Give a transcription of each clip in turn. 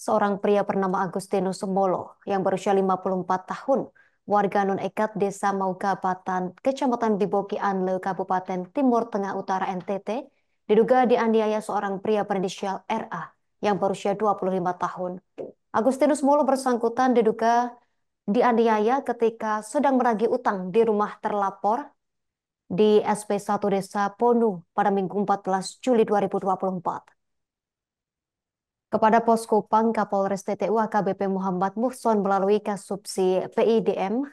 seorang pria bernama Agustinus Molo yang berusia 54 tahun, warga non-ekat Desa Maugabatan, Kecamatan Biboki Anle, Kabupaten Timur Tengah Utara NTT, diduga dianiaya seorang pria berinisial RA yang berusia 25 tahun. Agustinus Molo bersangkutan diduga dianiaya ketika sedang menagih utang di rumah terlapor di SP1 Desa Ponu pada Minggu 14 Juli 2024. Kepada Posko Pangka Kapolres TTU AKBP Muhammad Muhson melalui Kasubsi PIDM,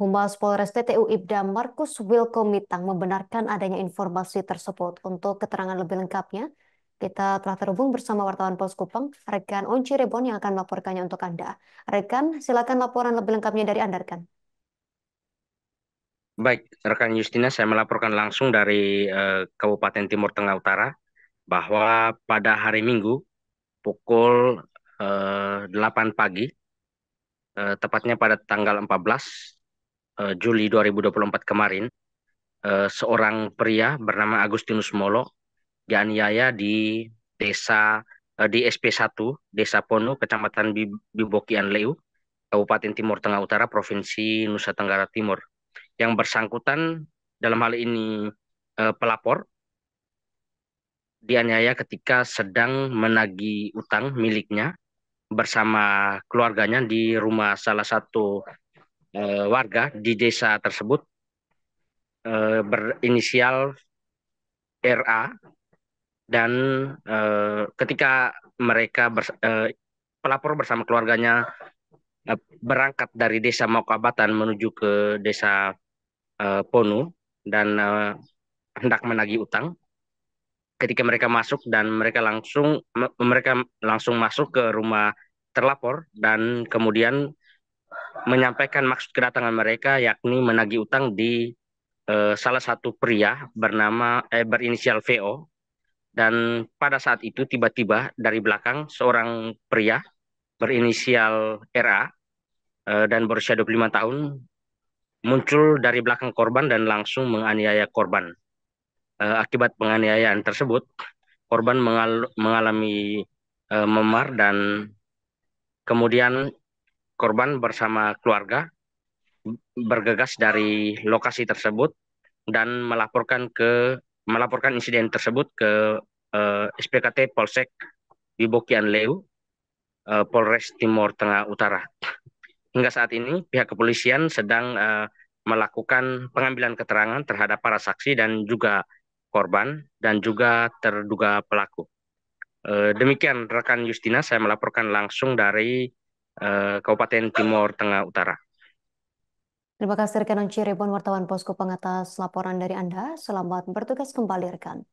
Humas Polres TTU Ibda Markus Wilko Mitang membenarkan adanya informasi tersebut. Untuk keterangan lebih lengkapnya, kita telah terhubung bersama wartawan Pos Kupang, rekan Onci Rebon yang akan melaporkannya untuk Anda. Rekan, silakan laporan lebih lengkapnya dari Anda, rekan. Baik, rekan Justina, saya melaporkan langsung dari eh, Kabupaten Timur Tengah Utara bahwa pada hari Minggu pukul uh, eh, 8 pagi, uh, tepatnya pada tanggal 14 uh, eh, Juli 2024 kemarin, uh, seorang pria bernama Agustinus Molo dianiaya di desa uh, di SP1 Desa Pono, Kecamatan Bibokian Leu, Kabupaten Timur Tengah Utara, Provinsi Nusa Tenggara Timur. Yang bersangkutan dalam hal ini uh, pelapor dianiaya ketika sedang menagi utang miliknya bersama keluarganya di rumah salah satu e, warga di desa tersebut e, berinisial RA dan e, ketika mereka ber, e, pelapor bersama keluarganya e, berangkat dari desa Mokabatan menuju ke desa e, Ponu dan e, hendak menagih utang ketika mereka masuk dan mereka langsung mereka langsung masuk ke rumah terlapor dan kemudian menyampaikan maksud kedatangan mereka yakni menagih utang di eh, salah satu pria bernama eh, berinisial VO dan pada saat itu tiba-tiba dari belakang seorang pria berinisial RA eh, dan berusia 25 tahun muncul dari belakang korban dan langsung menganiaya korban uh, akibat penganiayaan tersebut, korban mengal mengalami uh, memar dan kemudian korban bersama keluarga bergegas dari lokasi tersebut dan melaporkan ke melaporkan insiden tersebut ke uh, eh, SPKT Polsek Wibokian Leu, uh, Polres Timur Tengah Utara. Hingga saat ini pihak kepolisian sedang uh, melakukan pengambilan keterangan terhadap para saksi dan juga korban dan juga terduga pelaku. Eh, demikian rekan Justina, saya melaporkan langsung dari eh, Kabupaten Timur Tengah Utara. Terima kasih rekan Onci Rebon wartawan Posko Pengatas laporan dari Anda. Selamat bertugas kembali rekan.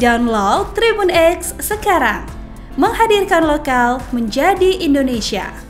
Download Tribun X sekarang. Menghadirkan lokal menjadi Indonesia.